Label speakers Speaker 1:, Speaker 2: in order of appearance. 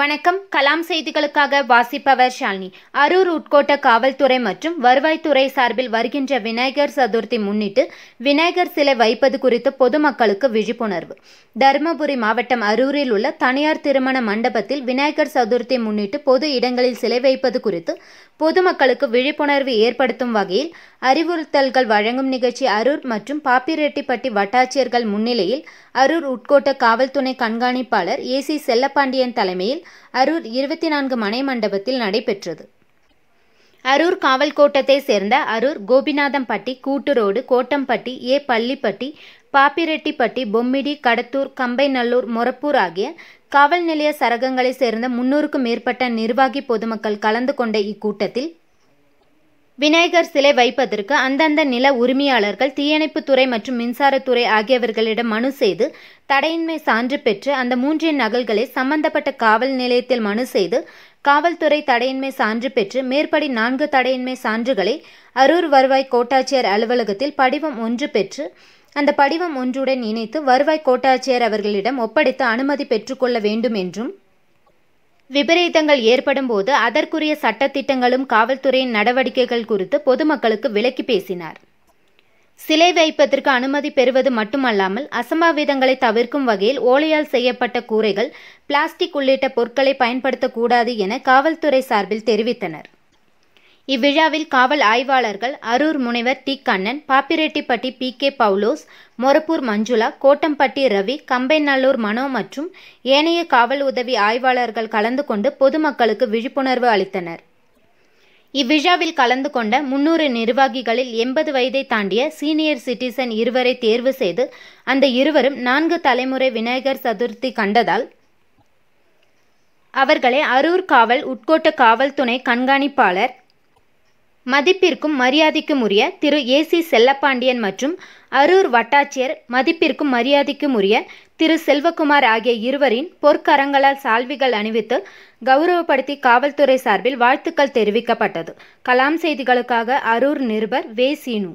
Speaker 1: வணக்கம் கலாம் செய்திகளுக்காக வாசிப்பவர் ஷாலினி அரூர் உட்கோட்ட காவல்துறை மற்றும் வருவாய்த்துறை சார்பில் வருகின்ற விநாயகர் சதுர்த்தி முன்னிட்டு விநாயகர் சிலை வைப்பது குறித்து பொதுமக்களுக்கு விழிப்புணர்வு தருமபுரி மாவட்டம் அரூரில் உள்ள தனியார் திருமண மண்டபத்தில் விநாயகர் சதுர்த்தி முன்னிட்டு பொது இடங்களில் சிலை வைப்பது குறித்து பொதுமக்களுக்கு விழிப்புணர்வு ஏற்படுத்தும் வகையில் அறிவுறுத்தல்கள் வழங்கும் நிகழ்ச்சி அரூர் மற்றும் பாப்பிரெட்டிப்பட்டி வட்டாட்சியர்கள் முன்னிலையில் அரூர் உட்கோட்ட காவல்துணை கண்காணிப்பாளர் ஏ சி செல்லப்பாண்டியன் தலைமையில் அரூர் இருபத்தி நான்கு மனை மண்டபத்தில் நடைபெற்றது அரூர் காவல் கோட்டத்தை சேர்ந்த அரூர் கோபிநாதம்பட்டி கூட்டுரோடு கோட்டம்பட்டி ஏ பள்ளிப்பட்டி பாப்பிரெட்டிப்பட்டி பொம்மிடி கடத்தூர் கம்பைநல்லூர் மொரப்பூர் ஆகிய காவல் நிலைய சரகங்களைச் சேர்ந்த முன்னூறுக்கும் மேற்பட்ட நிர்வாகி பொதுமக்கள் கலந்து கொண்ட இக்கூட்டத்தில் விநாயகர் சிலை வைப்பதற்கு அந்தந்த நில உரிமையாளர்கள் தீயணைப்புத்துறை மற்றும் மின்சாரத்துறை ஆகியவர்களிடம் மனு செய்து தடையின்மை சான்று பெற்று அந்த மூன்றின் நகல்களை சம்பந்தப்பட்ட காவல் நிலையத்தில் மனு செய்து காவல்துறை தடையின்மை சான்று பெற்று மேற்படி நான்கு தடையின்மை சான்றுகளை அரூர் வருவாய் கோட்டாட்சியர் அலுவலகத்தில் படிவம் ஒன்று பெற்று அந்த படிவம் ஒன்றுடன் இணைத்து வருவாய் கோட்டாட்சியர் அவர்களிடம் ஒப்படைத்து அனுமதி பெற்றுக்கொள்ள வேண்டும் என்றும் விபரீதங்கள் ஏற்படும் போது அதற்குரிய சட்டத்திட்டங்களும் காவல்துறையின் நடவடிக்கைகள் குறித்து பொதுமக்களுக்கு விளக்கி பேசினார் சிலை வைப்பதற்கு அனுமதி பெறுவது மட்டுமல்லாமல் அசம்பாவிதங்களை தவிர்க்கும் வகையில் ஓலையால் செய்யப்பட்ட கூரைகள் பிளாஸ்டிக் உள்ளிட்ட பொருட்களை பயன்படுத்தக்கூடாது என காவல்துறை சார்பில் தெரிவித்தனர் இவ்விழாவில் காவல் ஆய்வாளர்கள் அரூர் முனைவர் T Kannan Pappireddipatti P K Paulose Morappur Manjula Kottampatti Ravi Kambainallur Mano மற்றும் ஏனைய காவல் உதவி ஆய்வாளர்கள் கலந்து கொண்டு பொதுமக்களுக்கு விழிப்புணர்வு அளித்தனர் இவ்விழாவில் கலந்து கொண்ட முன்னூறு நிர்வாகிகளில் எண்பது வயதை தாண்டிய சீனியர் சிட்டிசன் இருவரை தேர்வு செய்து அந்த இருவரும் நான்கு தலைமுறை விநாயகர் சதுர்த்தி கண்டதால் அவர்களை அரூர் காவல் உட்கோட்ட காவல் துணை கண்காணிப்பாளர் மதிப்பிற்கும் மரியாதைக்கும் உரிய திரு ஏ சி செல்லப்பாண்டியன் மற்றும் அரூர் வட்டாட்சியர் மதிப்பிற்கும் மரியாதைக்கும் உரிய திரு செல்வகுமார் ஆகிய இருவரின் பொற்கரங்களால் சால்விகள் அணிவித்து கௌரவப்படுத்தி காவல்துறை சார்பில் வாழ்த்துக்கள் தெரிவிக்கப்பட்டது கலாம் செய்திகளுக்காக அரூர் நிருபர் வே சீனு